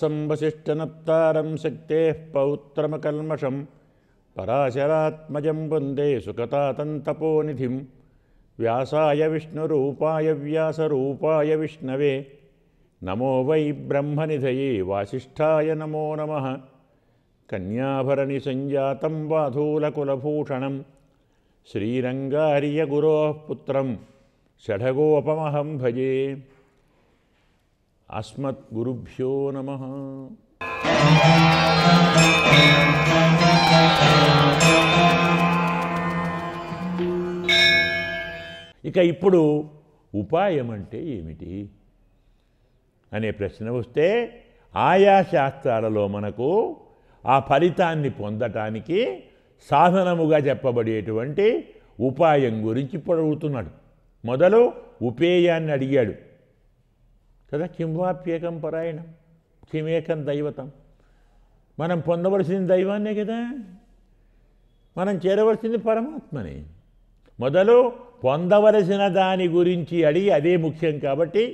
सं वसिष्ठनत्तारं शक्तेः पौत्रमकल्मषं पराशरात्मजं वन्दे सुकतातन्तपोनिधिं व्यासाय विष्णुरूपाय व्यासरूपाय विष्णवे नमो वै ब्रह्मनिधये वासिष्ठाय नमो नमः कन्याभरणिसञ्जातं वाधूलकुलभूषणं श्रीरङ्गार्यगुरोः पुत्रं षडगोपमहं भजे అస్మత్ గురుభ్యో నమ ఇక ఇప్పుడు ఉపాయం అంటే ఏమిటి అనే ప్రశ్న వస్తే ఆయా శాస్త్రాలలో మనకు ఆ ఫలితాన్ని పొందటానికి సాధనముగా చెప్పబడేటువంటి ఉపాయం గురించి ఇప్పుడు అడుగుతున్నాడు మొదలు ఉపేయాన్ని అడిగాడు కదా కింవాప్యేకం పరాయణం కిమేకం దైవతం మనం పొందవలసింది దైవాన్నే కదా మనం చేరవలసింది పరమాత్మని మొదలు పొందవలసిన దాని గురించి అడిగి అదే ముఖ్యం కాబట్టి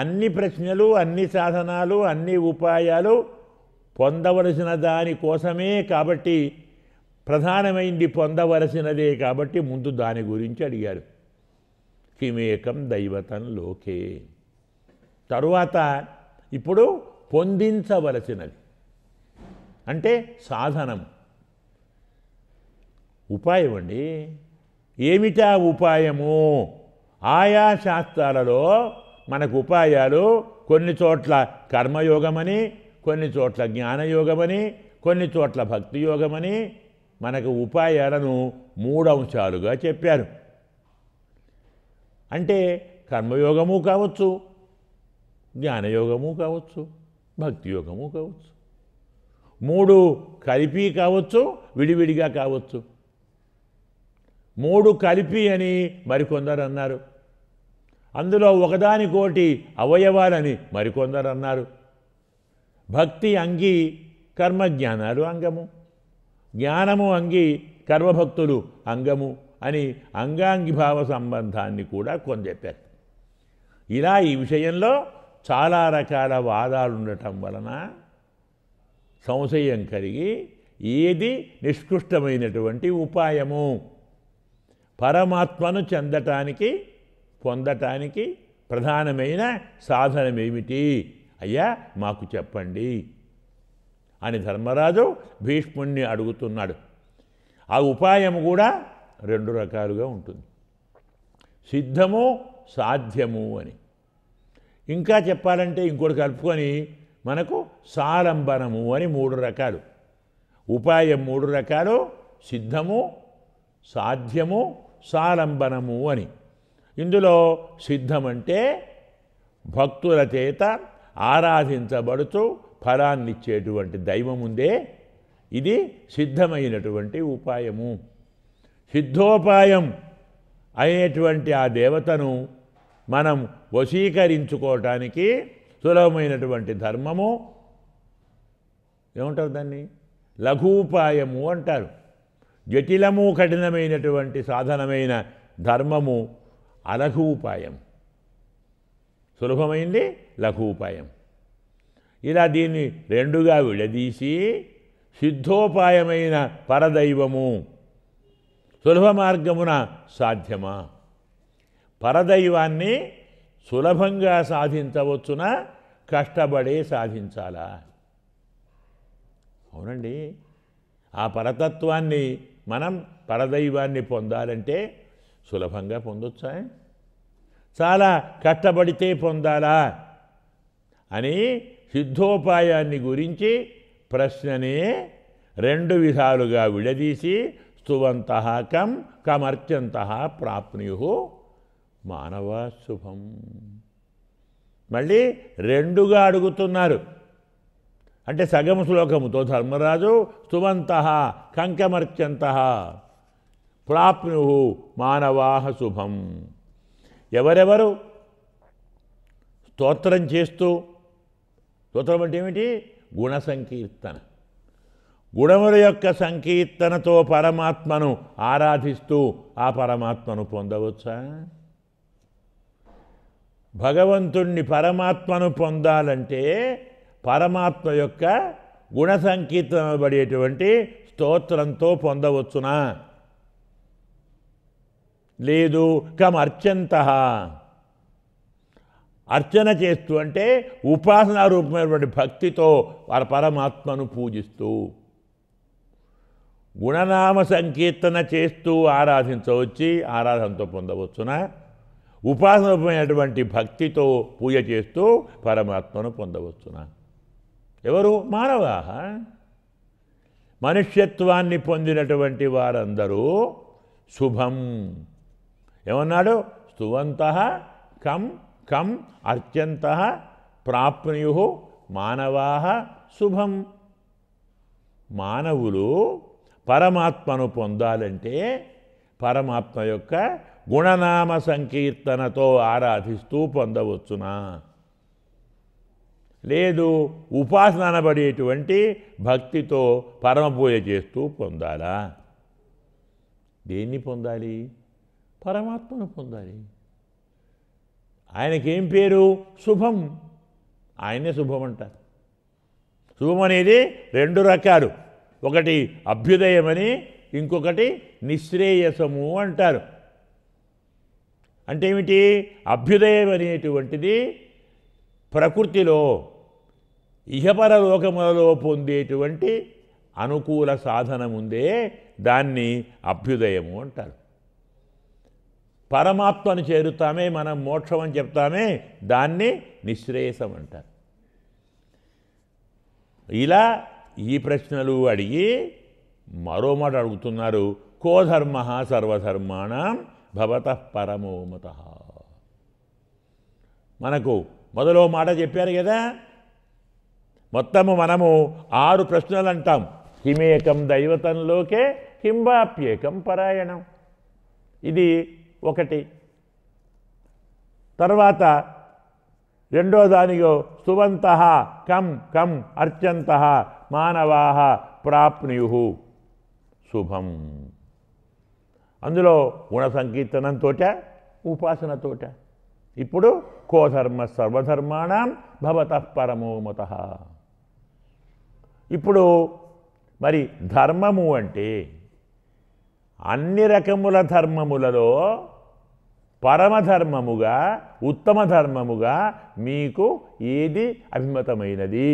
అన్ని ప్రశ్నలు అన్ని సాధనాలు అన్ని ఉపాయాలు పొందవలసిన దాని కోసమే కాబట్టి ప్రధానమైంది పొందవలసినదే కాబట్టి ముందు దాని గురించి అడిగారు కిమేకం దైవతం లోకే తరువాత ఇప్పుడు పొందించవలసినది అంటే సాధనం ఉపాయం అండి ఏమిటా ఉపాయము ఆయా శాస్త్రాలలో మనకు ఉపాయాలు కొన్ని చోట్ల కర్మయోగమని కొన్ని చోట్ల జ్ఞానయోగమని కొన్ని చోట్ల భక్తి యోగమని మనకు ఉపాయాలను మూడు అంశాలుగా చెప్పారు అంటే కర్మయోగము కావచ్చు జ్ఞానయోగము కావచ్చు భక్తి యోగము కావచ్చు మూడు కలిపి కావచ్చు విడివిడిగా కావచ్చు మూడు కలిపి అని మరికొందరు అన్నారు అందులో ఒకదానికోటి అవయవాలని మరికొందరు అన్నారు భక్తి అంగి కర్మ జ్ఞానాలు అంగము జ్ఞానము అంగి కర్మభక్తులు అంగము అని భావ సంబంధాన్ని కూడా కొందెప్పారు ఇలా ఈ విషయంలో చాలా రకాల వాదాలు ఉండటం వలన సంశయం కలిగి ఏది నిష్కృష్టమైనటువంటి ఉపాయము పరమాత్మను చెందటానికి పొందటానికి ప్రధానమైన సాధనమేమిటి అయ్యా మాకు చెప్పండి అని ధర్మరాజు భీష్ముణ్ణి అడుగుతున్నాడు ఆ ఉపాయం కూడా రెండు రకాలుగా ఉంటుంది సిద్ధము సాధ్యము అని ఇంకా చెప్పాలంటే ఇంకోటి కలుపుకొని మనకు సాలంబనము అని మూడు రకాలు ఉపాయం మూడు రకాలు సిద్ధము సాధ్యము సాలంబనము అని ఇందులో సిద్ధమంటే భక్తుల చేత ఆరాధించబడుతూ ఫలాన్నిచ్చేటువంటి దైవం ఉందే ఇది సిద్ధమైనటువంటి ఉపాయము సిద్ధోపాయం అనేటువంటి ఆ దేవతను మనం వశీకరించుకోవటానికి సులభమైనటువంటి ధర్మము ఏమంటారు దాన్ని లఘూపాయము అంటారు జటిలము కఠినమైనటువంటి సాధనమైన ధర్మము అలఘూపాయం సులభమైంది లఘూపాయం ఇలా దీన్ని రెండుగా విడదీసి సిద్ధోపాయమైన పరదైవము సులభ మార్గమున సాధ్యమా పరదైవాన్ని సులభంగా సాధించవచ్చునా కష్టపడే సాధించాలా అవునండి ఆ పరతత్వాన్ని మనం పరదైవాన్ని పొందాలంటే సులభంగా పొందొచ్చా చాలా కష్టపడితే పొందాలా అని సిద్ధోపాయాన్ని గురించి ప్రశ్ననే రెండు విధాలుగా విడదీసి స్తువంత కం కమర్చంత ప్రాప్నుయు మానవ శుభం మళ్ళీ రెండుగా అడుగుతున్నారు అంటే సగం శ్లోకముతో ధర్మరాజు సుమంత కంకమర్చంత ప్రాప్ను మానవాహ శుభం ఎవరెవరు స్తోత్రం చేస్తూ స్తోత్రం అంటే ఏమిటి గుణ సంకీర్తన గుణముల యొక్క సంకీర్తనతో పరమాత్మను ఆరాధిస్తూ ఆ పరమాత్మను పొందవచ్చా భగవంతుణ్ణి పరమాత్మను పొందాలంటే పరమాత్మ యొక్క గుణ సంకీర్తనబడేటువంటి స్తోత్రంతో పొందవచ్చునా లేదు అర్చంత అర్చన చేస్తూ అంటే ఉపాసన రూపమైనటువంటి భక్తితో వారి పరమాత్మను పూజిస్తూ గుణనామ సంకీర్తన చేస్తూ ఆరాధించవచ్చి ఆరాధనతో పొందవచ్చునా ఉపాసనమైనటువంటి భక్తితో పూజ చేస్తూ పరమాత్మను పొందవచ్చునా ఎవరు మానవాహ మనుష్యత్వాన్ని పొందినటువంటి వారందరూ శుభం ఏమన్నాడు స్తువంత కం కం అత్యంత ప్రాప్నుయు మానవాహ శుభం మానవులు పరమాత్మను పొందాలంటే పరమాత్మ యొక్క గుణనామ సంకీర్తనతో ఆరాధిస్తూ పొందవచ్చునా లేదు ఉపాసన అనబడేటువంటి భక్తితో పరమపూజ చేస్తూ పొందాలా దేన్ని పొందాలి పరమాత్మను పొందాలి ఆయనకేం పేరు శుభం ఆయనే శుభం అంటారు శుభం అనేది రెండు రకాలు ఒకటి అభ్యుదయమని ఇంకొకటి నిశ్రేయసము అంటారు అంటే ఏమిటి అభ్యుదయం అనేటువంటిది ప్రకృతిలో ఇహపర లోకములలో పొందేటువంటి అనుకూల సాధనముందే దాన్ని అభ్యుదయము అంటారు పరమాత్మను చేరుతామే మనం మోక్షం అని చెప్తామే దాన్ని నిశ్రేయసం అంటారు ఇలా ఈ ప్రశ్నలు అడిగి మరో మాట అడుగుతున్నారు కోధర్మ సర్వధర్మాణం భవత పరమోమత మనకు మొదలో మాట చెప్పారు కదా మొత్తము మనము ఆరు ప్రశ్నలు అంటాం హిమేకం దైవతంలోకే హింబాప్యేకం పరాయణం ఇది ఒకటి తర్వాత రెండో దానిగో సువంత కం కం అర్చంత మానవా ప్రాప్నుయు శుభం అందులో గుణ ఉపాసన తోట ఇప్పుడు కోధర్మ సర్వధర్మాణం భవత పరమోమత ఇప్పుడు మరి ధర్మము అంటే అన్ని రకముల ధర్మములలో పరమధర్మముగా ఉత్తమ ధర్మముగా మీకు ఏది అభిమతమైనది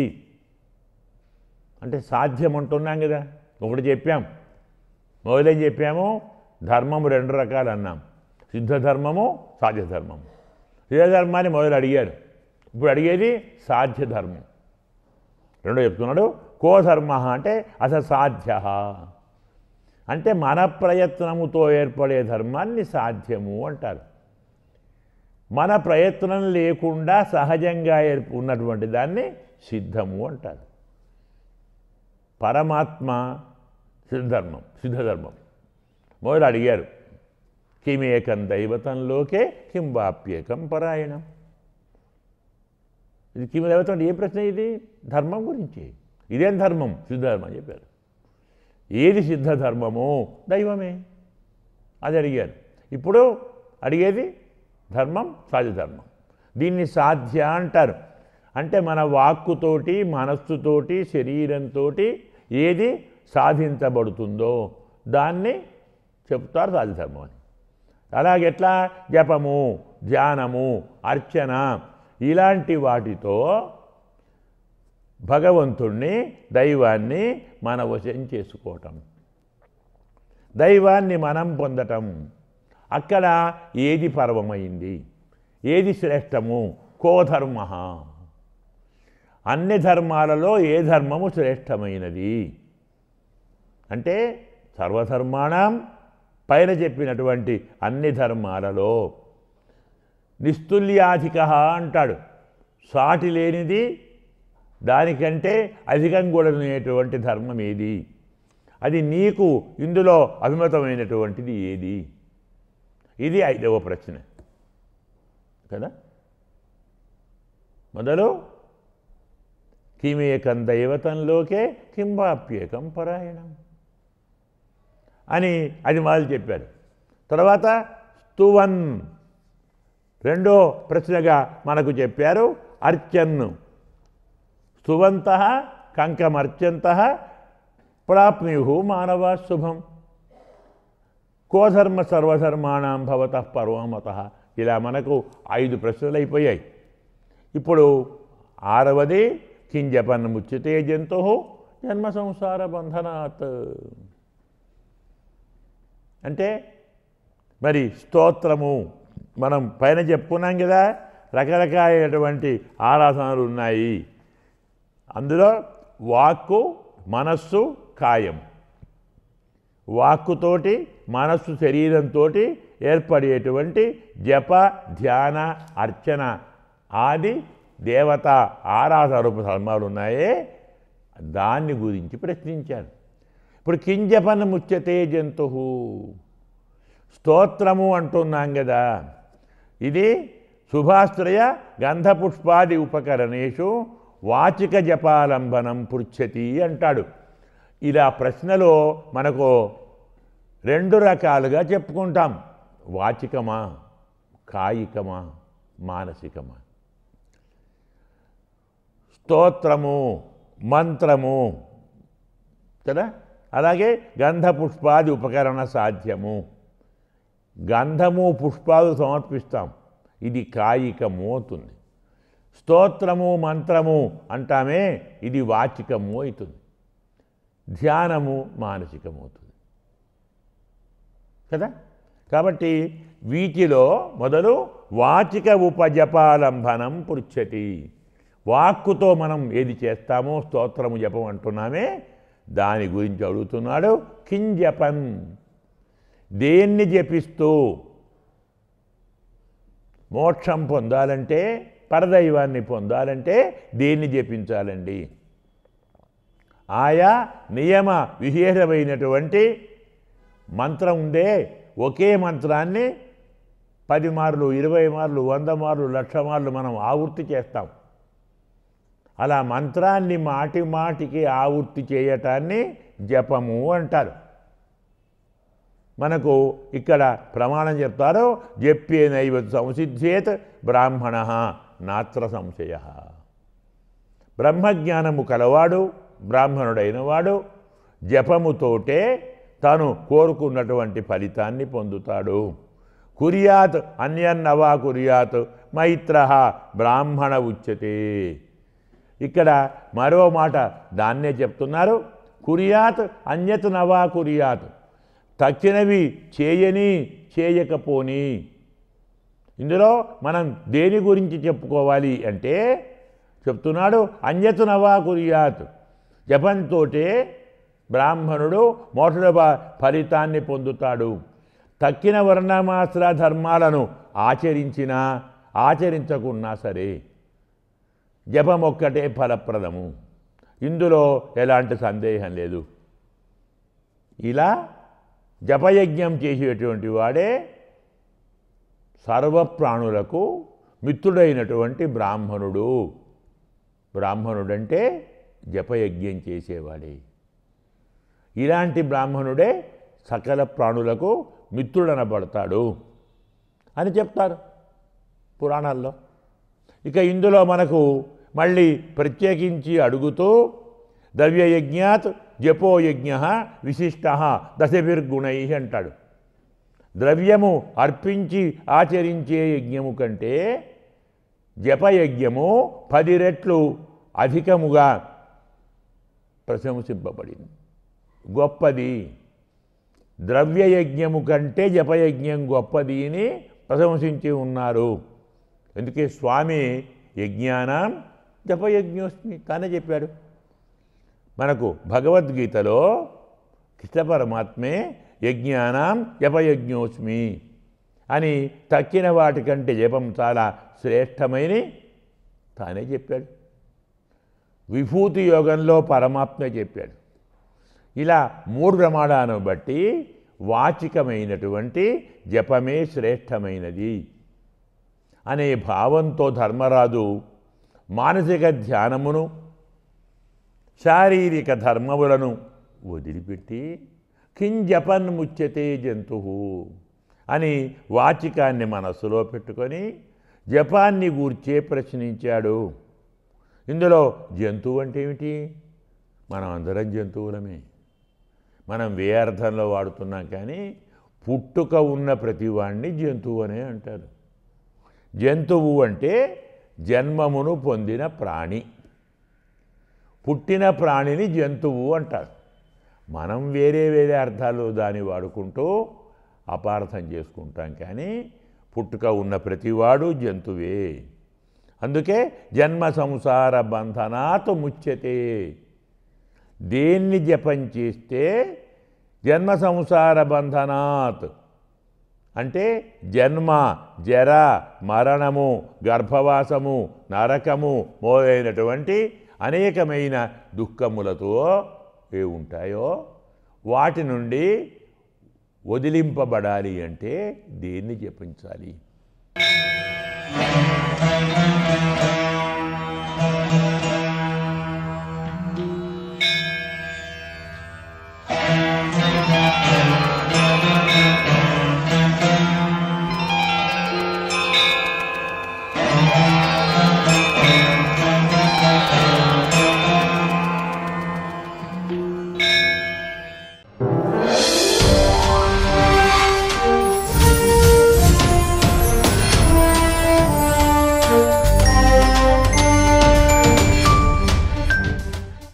అంటే సాధ్యం అంటున్నాం కదా ఒకటి చెప్పాం మొదలే చెప్పాము ధర్మము రెండు రకాలు అన్నాం సిద్ధధర్మము సాధ్యధర్మము సిద్ధధర్మాన్ని మొదలు అడిగారు ఇప్పుడు అడిగేది సాధ్యధర్మం రెండో చెప్తున్నాడు కోధర్మ అంటే అసలు సాధ్య అంటే మన ప్రయత్నముతో ఏర్పడే ధర్మాన్ని సాధ్యము అంటారు మన ప్రయత్నం లేకుండా సహజంగా ఉన్నటువంటి దాన్ని సిద్ధము అంటారు పరమాత్మ సిద్ధర్మం సిద్ధధర్మం మొదలు అడిగారు కిమేకం దైవతంలోకే కిం పరాయణం ఇది కిమ దైవతం అంటే ఏ ప్రశ్న ఇది ధర్మం గురించి ఇదేం ధర్మం సిద్ధధర్మం చెప్పారు ఏది సిద్ధ ధర్మము దైవమే అది అడిగారు ఇప్పుడు అడిగేది ధర్మం సాధ్యధర్మం దీన్ని సాధ్య అంటారు అంటే మన వాక్కుతోటి మనస్సుతోటి శరీరంతో ఏది సాధించబడుతుందో దాన్ని చెప్తారు సాధిధర్మం అని అలాగెట్లా జపము ధ్యానము అర్చన ఇలాంటి వాటితో భగవంతుణ్ణి దైవాన్ని మన వశం చేసుకోవటం దైవాన్ని మనం పొందటం అక్కడ ఏది పర్వమైంది ఏది శ్రేష్టము కో ధర్మ అన్ని ధర్మాలలో ఏ ధర్మము శ్రేష్టమైనది అంటే సర్వధర్మాణం పైన చెప్పినటువంటి అన్ని ధర్మాలలో నిస్తుల్యాధిక అంటాడు సాటి లేనిది దానికంటే అధికం కూడనేటువంటి ధర్మం ఏది అది నీకు ఇందులో అభిమతమైనటువంటిది ఏది ఇది ఐదవ ప్రశ్న కదా మొదలు కిమేకం దైవతంలోకే కింబాప్యేకం పరాయణం అని అది మొదలు చెప్పారు తర్వాత స్తువన్ రెండో ప్రశ్నగా మనకు చెప్పారు అర్చన్ స్తువంత కంకమర్చంత ప్రాప్నుయు మానవ శుభం కోధర్మ సర్వధర్మాణం భవత పర్వమత ఇలా మనకు ఐదు ప్రశ్నలు అయిపోయాయి ఇప్పుడు ఆరవది కింజపన్న ముచ్చితే జంతు జన్మ సంసార బంధనాత్ అంటే మరి స్తోత్రము మనం పైన చెప్పుకున్నాం కదా రకరకాలైనటువంటి ఆరాధనలు ఉన్నాయి అందులో వాక్కు మనస్సు కాయం వాక్కుతోటి మనస్సు శరీరంతో ఏర్పడేటువంటి జప ధ్యాన అర్చన ఆది దేవత ఆరాధన రూప ధర్మాలు ఉన్నాయే దాన్ని గురించి ప్రశ్నించాను ఇప్పుడు కింజపన ముచ్చతే జంతు స్తోత్రము అంటున్నాం కదా ఇది శుభాశ్రయ గంధపుష్పాది ఉపకరణేషు వాచిక జపాలంబనం పృచ్చతి అంటాడు ఇలా ప్రశ్నలో మనకు రెండు రకాలుగా చెప్పుకుంటాం వాచికమా కాయికమా మానసికమా స్తోత్రము మంత్రము కదా అలాగే గంధ పుష్పాది ఉపకరణ సాధ్యము గంధము పుష్పాలు సమర్పిస్తాం ఇది కాయికము అవుతుంది స్తోత్రము మంత్రము అంటామే ఇది వాచికము అవుతుంది ధ్యానము మానసికము అవుతుంది కదా కాబట్టి వీటిలో మొదలు వాచిక ఉపజపాలంబనం పృచ్చతి వాక్కుతో మనం ఏది చేస్తామో స్తోత్రము జపం అంటున్నామే దాని గురించి అడుగుతున్నాడు కింజపన్ దేన్ని జపిస్తూ మోక్షం పొందాలంటే పరదైవాన్ని పొందాలంటే దేన్ని జపించాలండి ఆయా నియమ విశేషమైనటువంటి మంత్రం ఉందే ఒకే మంత్రాన్ని పది మార్లు ఇరవై మార్లు వంద మార్లు లక్ష మార్లు మనం ఆవృత్తి చేస్తాం అలా మంత్రాన్ని మాటి మాటికి ఆవుర్తి చేయటాన్ని జపము అంటారు మనకు ఇక్కడ ప్రమాణం చెప్తారు చెప్పే నైవ సంసిద్ధేత్ బ్రాహ్మణ నాత్ర సంశయ బ్రహ్మజ్ఞానము కలవాడు బ్రాహ్మణుడైన వాడు జపముతోటే తాను కోరుకున్నటువంటి ఫలితాన్ని పొందుతాడు కురియాత్ అన్యన్నవా కురియాత్ మైత్ర బ్రాహ్మణ ఉచ్యతే ఇక్కడ మరో మాట దాన్నే చెప్తున్నారు కురియాత్ అన్యత్ నవా కురియాత్ తక్కినవి చేయని చేయకపోని ఇందులో మనం దేని గురించి చెప్పుకోవాలి అంటే చెప్తున్నాడు అన్యత్ నవా కురియాత్ జపంతోటే బ్రాహ్మణుడు మోటల ఫలితాన్ని పొందుతాడు తక్కిన వర్ణమాస్త్ర ధర్మాలను ఆచరించినా ఆచరించకున్నా సరే జపం ఒక్కటే ఫలప్రదము ఇందులో ఎలాంటి సందేహం లేదు ఇలా జపయజ్ఞం చేసేటువంటి వాడే సర్వప్రాణులకు మిత్రుడైనటువంటి బ్రాహ్మణుడు బ్రాహ్మణుడంటే జపయజ్ఞం చేసేవాడే ఇలాంటి బ్రాహ్మణుడే సకల ప్రాణులకు మిత్రుడనబడతాడు అని చెప్తారు పురాణాల్లో ఇక ఇందులో మనకు మళ్ళీ ప్రత్యేకించి అడుగుతూ ద్రవ్యయజ్ఞాత్ జపోయజ్ఞ విశిష్ట దశభిర్గుణై అంటాడు ద్రవ్యము అర్పించి ఆచరించే యజ్ఞము కంటే జపయజ్ఞము పది రెట్లు అధికముగా ప్రశంసింపబడింది గొప్పది ద్రవ్యయజ్ఞము కంటే జపయజ్ఞం గొప్పది అని ప్రశంసించి ఉన్నారు అందుకే స్వామి యజ్ఞానం జపయజ్ఞోస్మి తానే చెప్పాడు మనకు భగవద్గీతలో కృష్ణ పరమాత్మే యజ్ఞానం జపయజ్ఞోస్మి అని తక్కిన వాటికంటే జపం చాలా శ్రేష్టమైన తానే చెప్పాడు విభూతి యోగంలో పరమాత్మే చెప్పాడు ఇలా మూడు ప్రమాణాలను బట్టి వాచికమైనటువంటి జపమే శ్రేష్టమైనది అనే భావంతో ధర్మరాజు మానసిక ధ్యానమును శారీరక ధర్మములను వదిలిపెట్టి కింజపన్ ముచ్యతే జంతు అని వాచికాన్ని మనస్సులో పెట్టుకొని జపాన్ని గూర్చే ప్రశ్నించాడు ఇందులో జంతువు అంటే ఏమిటి మనం అందరం జంతువులమే మనం వే అర్థంలో వాడుతున్నాం కానీ పుట్టుక ఉన్న ప్రతివాణ్ణి జంతువు అనే అంటారు జంతువు అంటే జన్మమును పొందిన ప్రాణి పుట్టిన ప్రాణిని జంతువు అంటారు మనం వేరే వేరే అర్థాలు దాన్ని వాడుకుంటూ అపార్థం చేసుకుంటాం కానీ పుట్టుక ఉన్న ప్రతివాడు జంతువే అందుకే జన్మ సంసార బంధనాత్ ముచ్యతే దేన్ని జపం చేస్తే జన్మ సంసార బంధనాత్ అంటే జన్మ జర మరణము గర్భవాసము నరకము మొదలైనటువంటి అనేకమైన దుఃఖములతో ఏ ఉంటాయో వాటి నుండి వదిలింపబడాలి అంటే దేన్ని జపించాలి